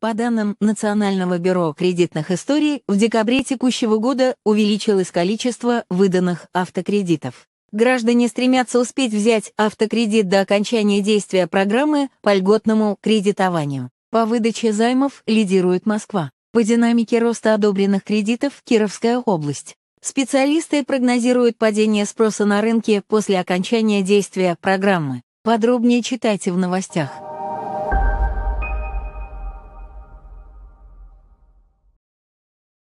По данным Национального бюро кредитных историй, в декабре текущего года увеличилось количество выданных автокредитов. Граждане стремятся успеть взять автокредит до окончания действия программы по льготному кредитованию. По выдаче займов лидирует Москва. По динамике роста одобренных кредитов Кировская область. Специалисты прогнозируют падение спроса на рынке после окончания действия программы. Подробнее читайте в новостях.